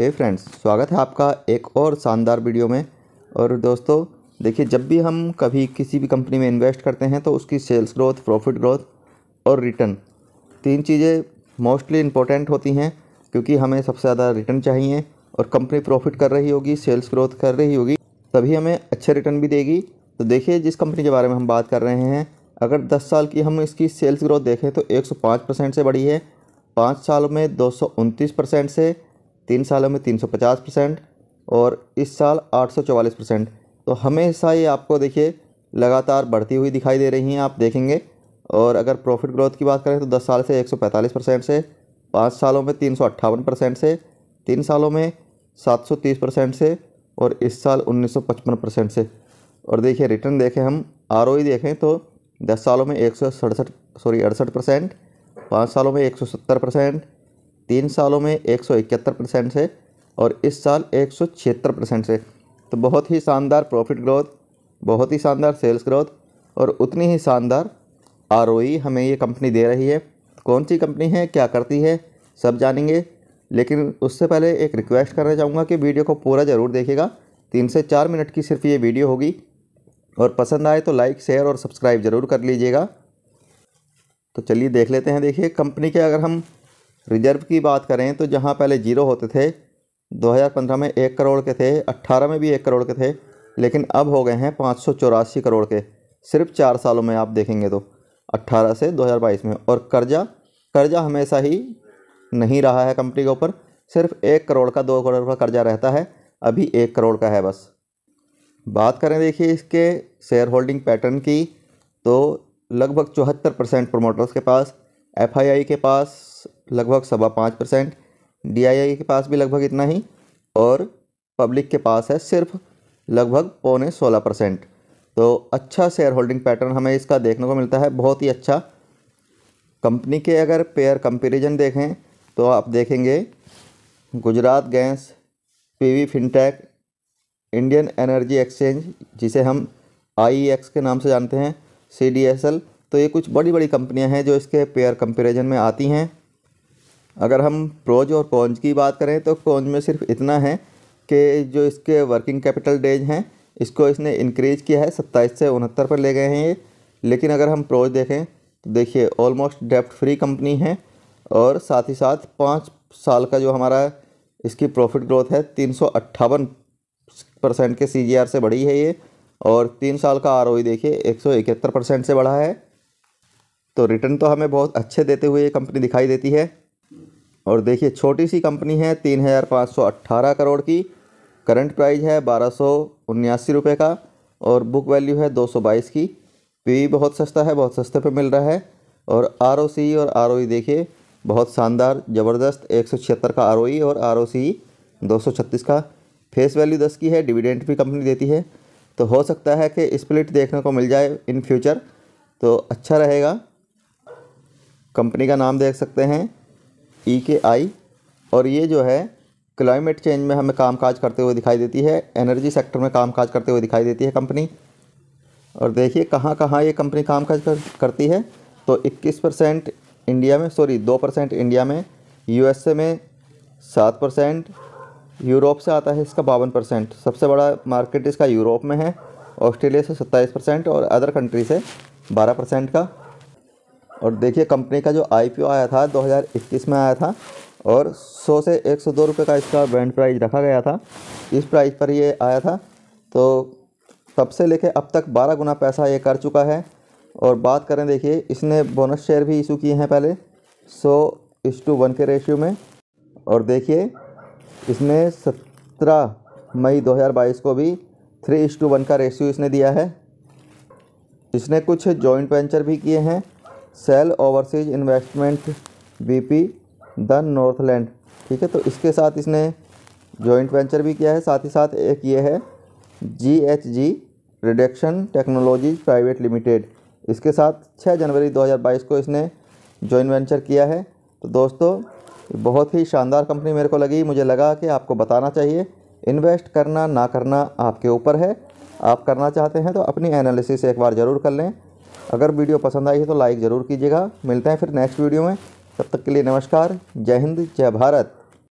हे friends स्वागत है आपका एक और शानदार वीडियो में और दोस्तों देखिए जब भी हम कभी किसी भी कंपनी में इन्वेस्ट करते हैं तो उसकी सेल्स ग्रोथ प्रॉफिट ग्रोथ और रिटर्न तीन चीज़ें मोस्टली इंपॉर्टेंट होती हैं क्योंकि हमें सबसे ज़्यादा रिटर्न चाहिए और कंपनी प्रॉफिट कर रही होगी सेल्स ग्रोथ कर रही होगी तभी हमें अच्छे रिटर्न भी देगी तो देखिए जिस कंपनी के बारे में हम बात कर रहे हैं अगर दस साल की हम इसकी सेल्स ग्रोथ देखें तो एक परसेंट से बढ़ी है पाँच साल में दो परसेंट से तीन सालों में 350 परसेंट और इस साल 844 परसेंट तो हमेशा ये आपको देखिए लगातार बढ़ती हुई दिखाई दे रही हैं आप देखेंगे और अगर प्रॉफिट ग्रोथ की बात करें तो दस साल से 145 परसेंट से पाँच सालों में तीन परसेंट से तीन सालों में 730 परसेंट से और इस साल 1955 परसेंट से और देखिए रिटर्न देखें हम आर देखें तो दस सालों में एक सौ सड़सठ सॉरी अड़सठ परसेंट पाँच सालों में एक सौ सत्तर परसेंट तीन सालों में एक परसेंट से और इस साल एक परसेंट से तो बहुत ही शानदार प्रॉफिट ग्रोथ बहुत ही शानदार सेल्स ग्रोथ और उतनी ही शानदार आर e हमें ये कंपनी दे रही है कौन सी कंपनी है क्या करती है सब जानेंगे लेकिन उससे पहले एक रिक्वेस्ट करना चाहूँगा कि वीडियो को पूरा ज़रूर देखेगा तीन से चार मिनट की सिर्फ ये वीडियो होगी और पसंद आए तो लाइक शेयर और सब्सक्राइब ज़रूर कर लीजिएगा तो चलिए देख लेते हैं देखिए कंपनी के अगर हम रिजर्व की बात करें तो जहाँ पहले जीरो होते थे 2015 में एक करोड़ के थे 18 में भी एक करोड़ के थे लेकिन अब हो गए हैं पाँच करोड़ के सिर्फ चार सालों में आप देखेंगे तो 18 से 2022 में और कर्जा कर्जा हमेशा ही नहीं रहा है कंपनी के ऊपर सिर्फ एक करोड़ का दो करोड़ का कर्जा रहता है अभी एक करोड़ का है बस बात करें देखिए इसके शेयर होल्डिंग पैटर्न की तो लगभग चौहत्तर परसेंट प्रोमोटर्स के पास एफ के पास लगभग सवा पाँच परसेंट डी के पास भी लगभग इतना ही और पब्लिक के पास है सिर्फ लगभग पौने सोलह परसेंट तो अच्छा शेयर होल्डिंग पैटर्न हमें इसका देखने को मिलता है बहुत ही अच्छा कंपनी के अगर पेयर कंपेरिजन देखें तो आप देखेंगे Gujarat Gas PV fintech Indian Energy Exchange जिसे हम आईएक्स e के नाम से जानते हैं सीडीएसएल तो ये कुछ बड़ी बड़ी कंपनियां हैं जो इसके पेयर कंपेरिजन में आती हैं अगर हम प्रोज और कॉन्ज की बात करें तो कॉन्ज में सिर्फ इतना है कि जो इसके वर्किंग कैपिटल डेज हैं इसको इसने इंक्रीज किया है सत्ताईस से उनहत्तर पर ले गए हैं ये लेकिन अगर हम प्रोज देखें तो देखिए ऑलमोस्ट डेप्ट फ्री कंपनी है और साथ ही साथ पाँच साल का जो हमारा इसकी प्रॉफिट ग्रोथ है तीन परसेंट के सी से बढ़ी है ये और तीन साल का आर e देखिए एक परसेंट से बढ़ा है तो रिटर्न तो हमें बहुत अच्छे देते हुए ये कंपनी दिखाई देती है और देखिए छोटी सी कंपनी है तीन हज़ार पाँच सौ अट्ठारह करोड़ की करंट प्राइस है बारह सौ उन्यासी रुपये का और बुक वैल्यू है दो सौ बाईस की पी बहुत सस्ता है बहुत सस्ते पे मिल रहा है और आर और आर देखिए बहुत शानदार ज़बरदस्त एक सौ छिहत्तर का आर और आर दो सौ छत्तीस का फेस वैल्यू दस की है डिविडेंट भी कंपनी देती है तो हो सकता है कि स्प्लिट देखने को मिल जाए इन फ्यूचर तो अच्छा रहेगा कंपनी का नाम देख सकते हैं ई के आई और ये जो है क्लाइमेट चेंज में हमें कामकाज करते हुए दिखाई देती है एनर्जी सेक्टर में कामकाज करते हुए दिखाई देती है कंपनी और देखिए कहाँ कहाँ ये कंपनी कामकाज कर, करती है तो 21 परसेंट इंडिया में सॉरी दो परसेंट इंडिया में यूएसए में सात परसेंट यूरोप से आता है इसका बावन परसेंट सबसे बड़ा मार्केट इसका यूरोप में है ऑस्ट्रेलिया से सत्ताईस परसेंट और अदर कंट्री से बारह परसेंट का और देखिए कंपनी का जो आई आया था 2021 में आया था और 100 से एक सौ का इसका ब्रांड प्राइस रखा गया था इस प्राइस पर ये आया था तो तब से लेके अब तक 12 गुना पैसा ये कर चुका है और बात करें देखिए इसने बोनस शेयर भी इशू किए हैं पहले सौ इस टू वन के रेशियो में और देखिए इसने 17 मई 2022 को भी थ्री इस टू वन का रेशियो इसने दिया है इसने कुछ जॉइंट वेंचर भी किए हैं Shell overseas investment BP the Northland ठीक है तो इसके साथ इसने जॉइंट वेंचर भी किया है साथ ही साथ एक ये है G H G reduction technologies private limited इसके साथ 6 जनवरी 2022 को इसने जॉइंट वेंचर किया है तो दोस्तों बहुत ही शानदार कंपनी मेरे को लगी मुझे लगा कि आपको बताना चाहिए इन्वेस्ट करना ना करना आपके ऊपर है आप करना चाहते हैं तो अपनी एनालिसिस एक बार ज़रूर कर लें अगर वीडियो पसंद आई है तो लाइक ज़रूर कीजिएगा मिलते हैं फिर नेक्स्ट वीडियो में तब तक के लिए नमस्कार जय हिंद जय भारत